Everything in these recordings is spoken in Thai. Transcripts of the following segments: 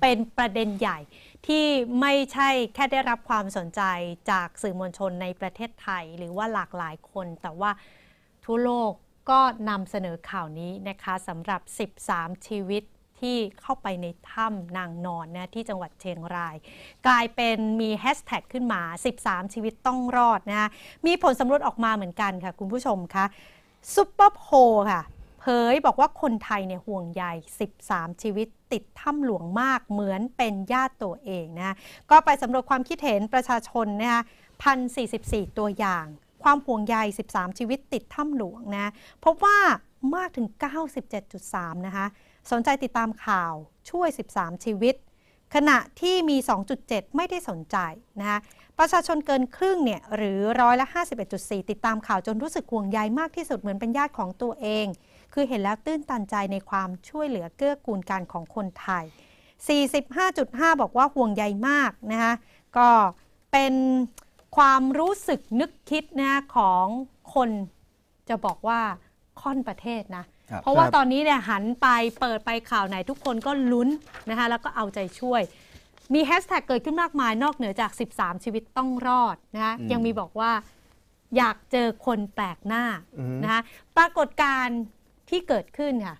เป็นประเด็นใหญ่ที่ไม่ใช่แค่ได้รับความสนใจจากสื่อมวลชนในประเทศไทย หรือว่าหลากหลายคนแต่ว่าทั่วโลกก็นำเสนอข่าวนี้นะคะสำหรับ 13 ชีวิตที่เข้าไปในถ้ำนางนอนนะที่จังหวัดเชียงราย กลายเป็นมีแฮชแท็กขึ้นมา 13 ชีวิตต้องรอดนะมีผลสำรวจออกมาเหมือนกันค่ะ คุณผู้ชมคะซุปเปอร์โพค่ะ เผยบอกว่าคนไทยเนี่ยห่วงใย13 ชีวิตติดถ้ำหลวงมากเหมือนเป็นญาติตัวเองนะ ก็ไปสำรวจความคิดเห็นประชาชนนะคะพันสสี่ตัวอย่าง ความห่วงใย 13 ชีวิตติดถ้ำหลวงนะพบว่ามากถึง 97.3 นะคะสนใจติดตามข่าวช่วย 13 ชีวิต ขณะที่มี 2.7 ไม่ได้สนใจนะคะประชาชนเกินครึ่งเนี่ยหรือร้อยละ51.4 ติดตามข่าวจนรู้สึกห่วงใยมากที่สุดเหมือนเป็นญาติของตัวเองคือเห็นแล้วตื้นตันใจในความช่วยเหลือเกื้อกูลกันของคนไทย 45.5 บอกว่าห่วงใยมากนะคะ ก็เป็นความรู้สึกนึกคิดนะของคนจะบอกว่า ค่อนประเทศนะ เพราะว่าตอนนี้เนี่ยหันไปเปิดไปข่าวไหน ทุกคนก็ลุ้นนะคะแล้วก็เอาใจช่วย มีแฮชแท็กเกิดขึ้นมากมายนอกเหนือจาก 13 ชีวิตต้องรอดนะคะยังมีบอกว่าอยากเจอคนแปลกหน้านะคะปรากฏการที่เกิดขึ้นค่ะ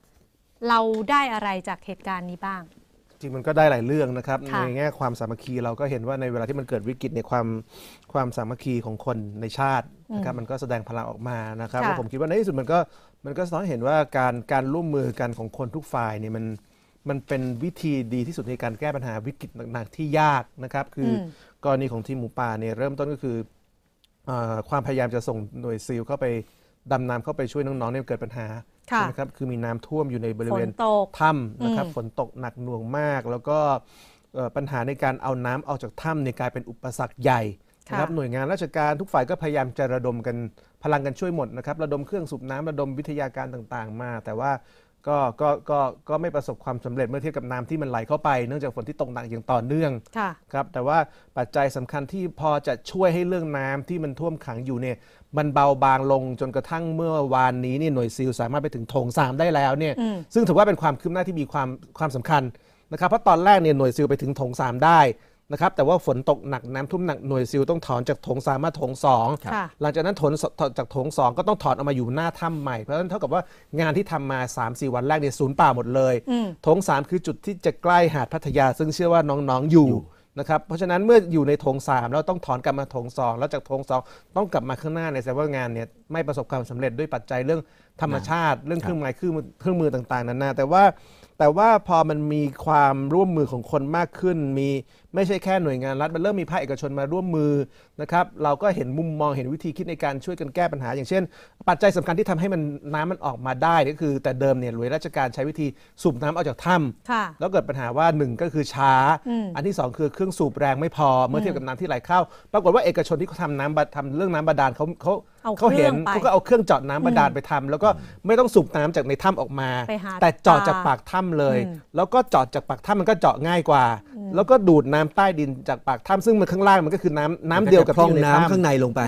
เราได้อะไรจากเหตุการณ์นี้บ้าง จริงมันก็ได้หลายเรื่องนะครับในแง่ความสามัคคีเราก็เห็นว่าในเวลาที่มันเกิดวิกฤตในความความสามัคคีของคนในชาตินะครับมันก็แสดงพลังออกมานะครับผมคิดว่าในที่สุดมันก็มันก็สะท้อนเห็นว่าการการร่วมมือกันของคนทุกฝ่ายเนี่ยมันมันเป็นวิธีดีที่สุดในการแก้ปัญหาวิกฤตหนักๆ ที่ยากนะครับ คือกรณีของทีมหมูป่าเนี่ยเริ่มต้นก็คืออความพยายามจะส่งหน่วยซีลเข้าไปดำน้ำเข้าไปช่วยน้องๆเนี่ยเกิดปัญหาช่ะนะครับคือมีน้ำท่วมอยู่ในบริเวณถ้ำนะครับ ฝนตกหนักหน่วงมาก แล้วก็ปัญหาในการเอาน้ำออกจากถ้ำเนี่ยกลายเป็นอุปสรรคใหญ่นะครับหน่วยงานราชการทุกฝ่ายก็พยายามจะระดมกันพลังกันช่วยหมดนะครับระดมเครื่องสูบน้ำระดมวิทยาการต่าง ๆ มาแต่ว่าก็ ก็ ก็ ก็ไม่ประสบความสำเร็จเมื่อเทียบกับน้ำที่มันไหลเข้าไปเนื่องจากฝนที่ตกหนักอย่างต่อเนื่องค่ะครับ แต่ว่าปัจจัยสำคัญที่พอจะช่วยให้เรื่องน้ำที่มันท่วมขังอยู่เนี่ยมันเบาบางลงจนกระทั่งเมื่อวานนี้นี่หน่วยซิลสามารถไปถึงโถงสามได้แล้วเนี่ยซึ่งถือว่าเป็นความคืบหน้าที่มีความความสำคัญนะครับเพราะตอนแรกเนี่ยหน่วยซิลไปถึงโถงสามได้นะครับแต่ว่าฝนตกหนักน้ำท่วมหนักหน่วยซิลต้องถอนจากโถงสามมาโถงสองหลังจากนั้นถอนจากโถงสองก็ต้องถอนออกมาอยู่หน้าถ้าใหม่เพราะฉะนั้นเท่ากับว่างานที่ทำมา3่วันแรกเนี่ยศูนย์เปล่าหมดเลยโถงสามคือจุดที่จะใกล้หาดพัทยาซึ่งเชื่อว่าน้องๆอยู่นะครับเพราะฉะนั้นเมื่ออยู่ในโถง3แล้วต้องถอนกลับมาโถง2แล้วจากโถง2ต้องกลับมาข้างหน้าในแสดงว่างานเนี่ยไม่ประสบความสำเร็จด้วยปัจจัยเรื่องธรรมชาติ เรื่องเครื่องไม้เครื่องมือต่างๆนานาแต่ว่าแต่ว่าพอมันมีความร่วมมือของคนมากขึ้นมีไม่ใช่แค่หน่วยงานรัฐมันเริ่มมีภาคเอกชนมาร่วมมือนะครับเราก็เห็นมุมมองเห็นวิธีคิดในการช่วยกันแก้ปัญหาอย่างเช่น ปัจจัยสำคัญที่ทำให้มันน้ำมันออกมาได้ ก็คือแต่เดิมเนี่ยหน่วยราชการใช้วิธีสูบน้ำออกจากถ้ำแล้วเกิดปัญหาว่า1ก็คือช้า อันที่ 2 คือเครื่องสูบแรงไม่พอเมื่อเทียบกับน้ำที่ไหลเข้าปรากฏว่าเอกชนที่เขาทำน้ำทำเรื่องน้ำบาดาลเขาเขาเขาเห็นเขาก็เอาเครื่องเจาะน้ำบาดาลไปทำแล้วก็ไม่ต้องสูบน้ำจากในถ้าออกมา แต่เจาะจากปากถ้าเลย แล้วก็เจาะจากปากถ้ามันก็เจาะง่ายกว่า แล้วก็ดูดน้น้ำใต้ดินจากปากถ้ำ ซึ่งมันข้างล่างมันก็คือน้ำน้ำเดียวกับที่องน้ำข้างในลงไป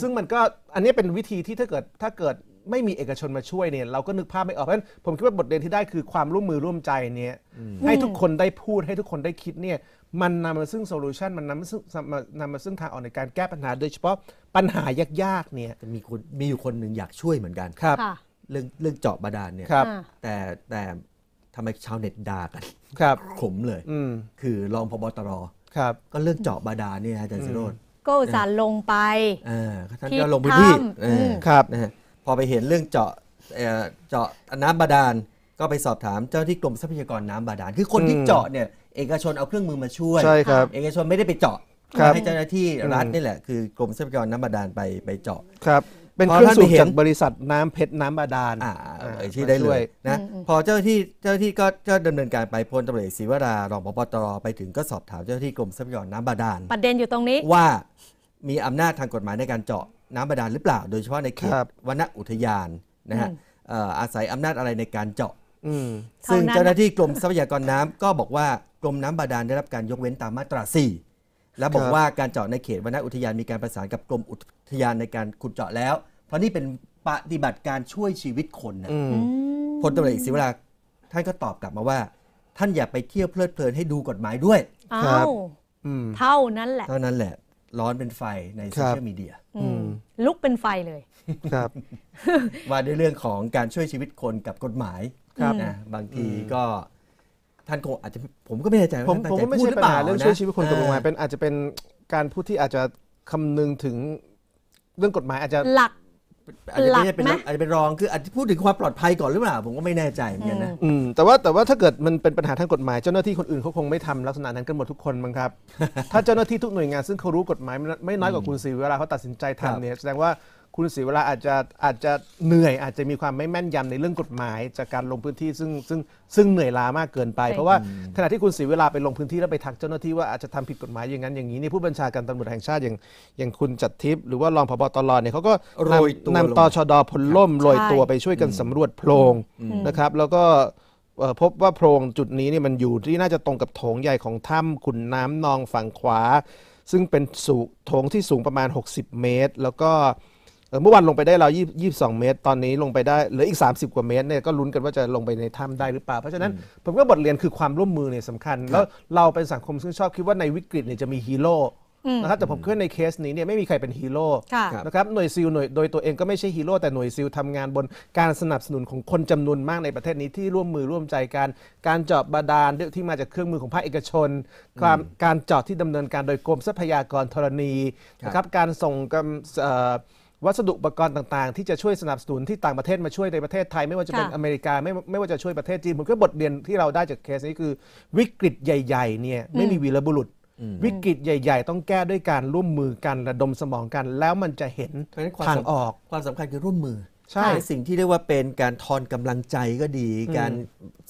ซึ่งมันก็อันนี้เป็นวิธีที่ถ้าเกิดถ้าเกิดไม่มีเอกชนมาช่วยเนี่ยเราก็นึกภาพไม่ออก เพราะฉะนั้นผมคิดว่าบทเรียนที่ได้คือความร่วมมือร่วมใจเนี่ยให้ทุกคนได้พูดให้ทุกคนได้คิดเนี่ยมันนำมาซึ่งโซลูชันมันนำมาซึ่งนำมาซึ่งทางออกในการแก้ปัญหาโดยเฉพาะปัญหายากๆเนี่ยมีคนมีอยู่คนหนึ่งอยากช่วยเหมือนกันครับเรื่องเรื่องเจาะบาดาลเนี่ยแต่แต่ทำไมชาวเน็ตด่ากัน ครับขมเลยคือรองพบตรครับก็เรื่องเจาะบาดาลเนี่ยอาจารย์สิโรธก็สารลงไปท่านี่ก็ลงพื้นที่ำครับนะฮะพอไปเห็นเรื่องเจาะเจาะน้ำบาดาลก็ไปสอบถามเจ้าที่กรมทรัพยากรน้ำบาดาลคือคนที่เจาะเนี่ย เอกชนเอาเครื่องมือมาช่วยใช่ครับ เอกชนไม่ได้ไปเจาะให้เจ้าหน้าที่รัฐนี่แหละ คือกรมทรัพยากรน้ำบาดาลไปไปเจาะครับเป็นเครื่องสูบจากบริษัทน้ำเพชรน้ำบาดาลที่ได้เลยนะพอเจ้าที่เจ้าที่ก็้าดำเนินการไปพลตำรวจศิวรารองพบตรไปถึงก็สอบถามเจ้าที่กรมทรัพยากรน้ำบาดาลประเด็นอยู่ตรงนี้ว่ามีอำนาจทางกฎหมายในการเจาะน้ำบาดาลหรือเปล่า โดยเฉพาะในเขตวณอุทยานนะฮะอาศัยอำนาจอะไรในการเจาะซึ่งเจ้าหน้าที่กรมทรัพยากรน้ำ ก็บอกว่ากรมน้ำบาดาลได้รับการยกเว้นตามมาตราสี่และบอกว่าการเจาะในเขตวนอุทยานมีการประสานกับกรมอุทยานในการขุดเจาะแล้ว เพราะนี่เป็นปฏิบัติการช่วยชีวิตคนนะพลตำรวจเอกศิวราท่านก็ตอบกลับมาว่า ท่านอย่าไปเที่ยวเพลิดเพลินให้ดูกฎหมายด้วย ครับเท่านั้นแหละเท่านั้นแหละ ร้อนเป็นไฟในโซเชียลมีเดียลุกเป็นไฟเลย ครับ ว่าด้วยเรื่องของการช่วยชีวิตคนกับกฎหมายนะบางทีก็ท่านคงอาจจะผมก็ไม่แน่ใจว่าผมผมก็ไม่ใช่ปัญหาเรื่องช่วยชีวิตคนตกลงมาเป็นอาจจะเป็นการพูดที่อาจจะคำนึงถึง เรื่องกฎหมายอาจจะหลักอาจจะไม่ใช่เป็นหลักไหมอาจจะเป็นรองคืออาจจะพูดถึงความปลอดภัยก่อนหรือเปล่าผมก็ไม่แน่ใจเหมือนกันนะอืมแต่ว่าแต่ว่าถ้าเกิดมันเป็นปัญหาทางกฎหมาย เจ้าหน้าที่คนอื่นเขาคงไม่ทำลักษณะนั้นกันหมดทุกคนมั้งครับถ้าเจ้าหน้าที่ทุกหน่วยงานซึ่งเขารู้กฎหมายไม่น้อยกว่าคุณสีเวลาเขาตัดสินใจทำเนี่ยแสดงว่าคุณศิวราอาจจะอาจจะเหนื่อยอาจจะมีความไม่แม่นยำในเรื่องกฎหมาย จากการลงพื้นที่ซึ่งซึ่งซึ่งเหนื่อยล้ามากเกินไปเพราะว่าขณะที่คุณศิวราไปลงพื้นที่แล้วไปทักเจ้าหน้าที่ว่าอาจจะทำผิดกฎหมายอย่างนั้นอย่างนี้นี่ผู้บัญชาการตำรวจแห่งชาติอย่างอย่างคุณจัดทิพย์หรือว่ารองพบตรเนี่ยเขาก็นำตชดพลล่มลอยตัวไปช่วยกันสำรวจโพรงนะครับ แล้วก็พบว่าโพรงจุดนี้เนี่ยมันอยู่ที่น่าจะตรงกับโถงใหญ่ของถ้ำขุนน้ำนองฝั่งขวา ซึ่งเป็นสูงโถงที่สูงประมาณ 60 เมตร แล้วก็เมื่อวานลงไปได้เรา 22 เมตร ตอนนี้ลงไปได้เหลืออีก 30 กว่าเมตรเนี่ยก็ลุ้นกันว่าจะลงไปในถ้ำได้หรือเปล่า เพราะฉะนั้นผมก็บทเรียนคือความร่วมมือเนี่ยสำคัญ แล้วเราเป็นสังคมซึ่งชอบคิดว่าในวิกฤตเนี่ยจะมีฮีโร่ นะครับแต่ผมคิด่าในเคสนี้เนี่ยไม่มีใครเป็นฮีโร่ นะครับ หน่วยซิลหน่วยโดยตัวเองก็ไม่ใช่ฮีโร่แต่หน่วยซิลทำงานบนการสนับสนุนของคนจำนวนมากในประเทศนี้ที่ร่วมมือร่วมใจกันการเจาะบาดาลที่มาจากเครื่องมือของภาคเอกชน ความการเจาะที่ดำเนินการโดยกรมทรัพยากรธรณี นะครับ การส่งกบวัสดุอุปกรณ์ต่างๆที่จะช่วยสนับสนุนที่ต่างประเทศมาช่วยในประเทศไทย ไม่ว่าจะเป็นอเมริกา ไม่ไม่ว่าจะช่วยประเทศจีนมันก็บทเรียนที่เราได้จากเคสนี้คือวิกฤตใหญ่ๆเนี่ยไม่มีวีรบุรุษ วิกฤตใหญ่ๆ ต้องแก้ด้วยการร่วมมือกันระดมสมองกัน แล้วมันจะเห็นทางออกความสำคัญคือร่วมมือ ใช่สิ่งที่เรียกว่าเป็นการทอนกำลังใจก็ดี การ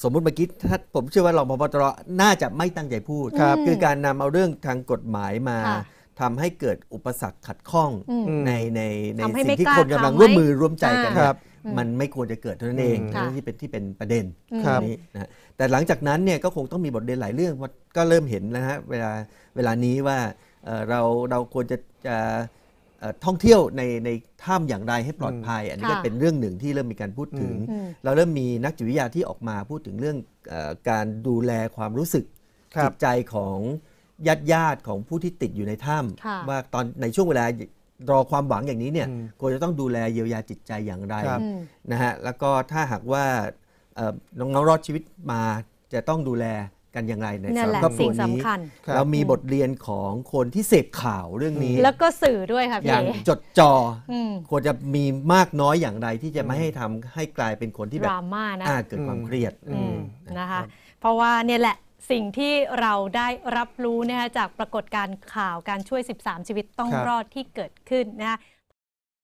สมมุติเมื่อกี้ถ้าผมเชื่อว่ารองพบตรน่าจะไม่ตั้งใจพูดครับคือการนำเอาเรื่องทางกฎหมายมาทำให้เกิดอุปสรรคขัดข้องในในในสิ่งที่คนกำคนกำลังร่วมมือร่วมใจกันเนี่ยมันไม่ควรจะเกิดเท่านั้นเองค่ะที่เป็นที่เป็นประเด็นตรงนี้นะฮะแต่หลังจากนั้นเนี่ยก็คงต้องมีบทเรียนหลายเรื่องก็เริ่มเห็นแล้วฮะเวลาเวลานี้ว่าเราเราควรจะจะท่องเที่ยวในในถ้ำอย่างไรให้ปลอดภัยอันนี้ก็เป็นเรื่องหนึ่งที่เริ่มมีการพูดถึง เราเริ่มมีนักจิตวิทยาที่ออกมาพูดถึงเรื่องการดูแลความรู้สึก จิตใจของญาติญาติของผู้ที่ติดอยู่ในถ้ำว่าตอนในช่วงเวลารอความหวังอย่างนี้เนี่ยควรจะต้องดูแลเยียวยาจิตใจอย่างไรนะฮะแล้วก็ถ้าหากว่าน้องๆรอดชีวิตมาจะต้องดูแลกันอย่างไรในสังคมัวนี้เรามีบทเรียนของคนที่เสพข่าวเรื่องนี้ แล้วก็สื่อด้วยค่ะพี่อย่างจดจอ่อควรจะมีมากน้อยอย่างไร ที่จะไม่ให้ทำให้กลายเป็นคนที่แบบดราม่านะเกิดความเครียดนะคะเพราะว่าเนี่ยแหละสิ่งที่เราได้รับรู้นะคะจากปรากฏการข่าวการช่วย 13 ชีวิตต้องรอดที่เกิดขึ้นนะคะ